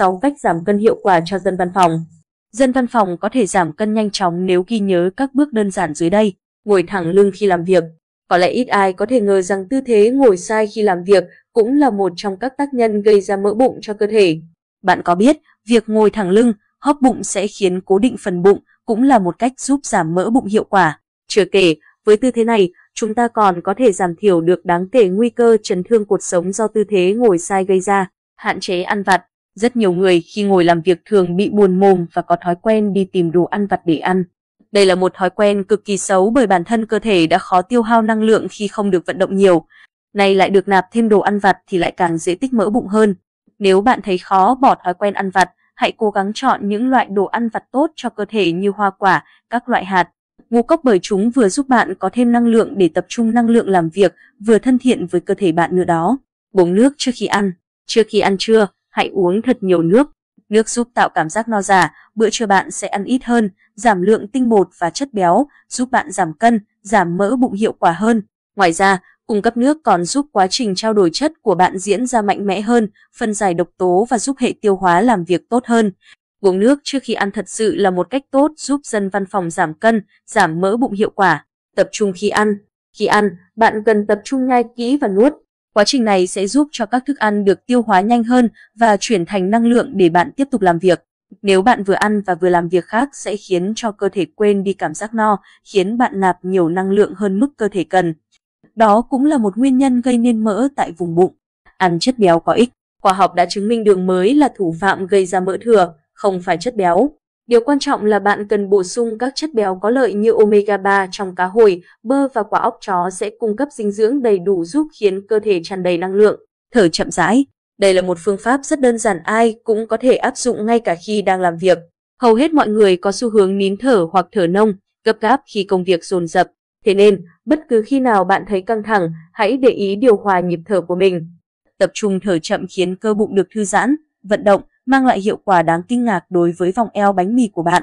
6. Cách giảm cân hiệu quả cho dân văn phòng Dân văn phòng có thể giảm cân nhanh chóng nếu ghi nhớ các bước đơn giản dưới đây. Ngồi thẳng lưng khi làm việc. Có lẽ ít ai có thể ngờ rằng tư thế ngồi sai khi làm việc cũng là một trong các tác nhân gây ra mỡ bụng cho cơ thể. Bạn có biết, việc ngồi thẳng lưng, hóp bụng sẽ khiến cố định phần bụng cũng là một cách giúp giảm mỡ bụng hiệu quả. Chưa kể, với tư thế này, chúng ta còn có thể giảm thiểu được đáng kể nguy cơ chấn thương cuộc sống do tư thế ngồi sai gây ra. Hạn chế ăn vặt rất nhiều người khi ngồi làm việc thường bị buồn mồm và có thói quen đi tìm đồ ăn vặt để ăn. Đây là một thói quen cực kỳ xấu bởi bản thân cơ thể đã khó tiêu hao năng lượng khi không được vận động nhiều. Nay lại được nạp thêm đồ ăn vặt thì lại càng dễ tích mỡ bụng hơn. Nếu bạn thấy khó bỏ thói quen ăn vặt, hãy cố gắng chọn những loại đồ ăn vặt tốt cho cơ thể như hoa quả, các loại hạt. Ngũ cốc bởi chúng vừa giúp bạn có thêm năng lượng để tập trung năng lượng làm việc, vừa thân thiện với cơ thể bạn nữa đó. Uống nước trước khi ăn. Trước khi ăn trưa, hãy uống thật nhiều nước. Nước giúp tạo cảm giác no giả, bữa trưa bạn sẽ ăn ít hơn, giảm lượng tinh bột và chất béo, giúp bạn giảm cân, giảm mỡ bụng hiệu quả hơn. Ngoài ra, cung cấp nước còn giúp quá trình trao đổi chất của bạn diễn ra mạnh mẽ hơn, phân giải độc tố và giúp hệ tiêu hóa làm việc tốt hơn. Uống nước trước khi ăn thật sự là một cách tốt giúp dân văn phòng giảm cân, giảm mỡ bụng hiệu quả. Tập trung khi ăn. Khi ăn, bạn cần tập trung nhai kỹ và nuốt. Quá trình này sẽ giúp cho các thức ăn được tiêu hóa nhanh hơn và chuyển thành năng lượng để bạn tiếp tục làm việc. Nếu bạn vừa ăn và vừa làm việc khác sẽ khiến cho cơ thể quên đi cảm giác no, khiến bạn nạp nhiều năng lượng hơn mức cơ thể cần. Đó cũng là một nguyên nhân gây nên mỡ tại vùng bụng. Ăn chất béo có ích. Khoa học đã chứng minh đường mới là thủ phạm gây ra mỡ thừa, không phải chất béo. Điều quan trọng là bạn cần bổ sung các chất béo có lợi như omega 3 trong cá hồi, bơ và quả óc chó sẽ cung cấp dinh dưỡng đầy đủ giúp khiến cơ thể tràn đầy năng lượng. Thở chậm rãi. Đây là một phương pháp rất đơn giản ai cũng có thể áp dụng ngay cả khi đang làm việc. Hầu hết mọi người có xu hướng nín thở hoặc thở nông, gấp gáp khi công việc dồn dập. Thế nên, bất cứ khi nào bạn thấy căng thẳng, hãy để ý điều hòa nhịp thở của mình. Tập trung thở chậm khiến cơ bụng được thư giãn, vận động mang lại hiệu quả đáng kinh ngạc đối với vòng eo bánh mì của bạn.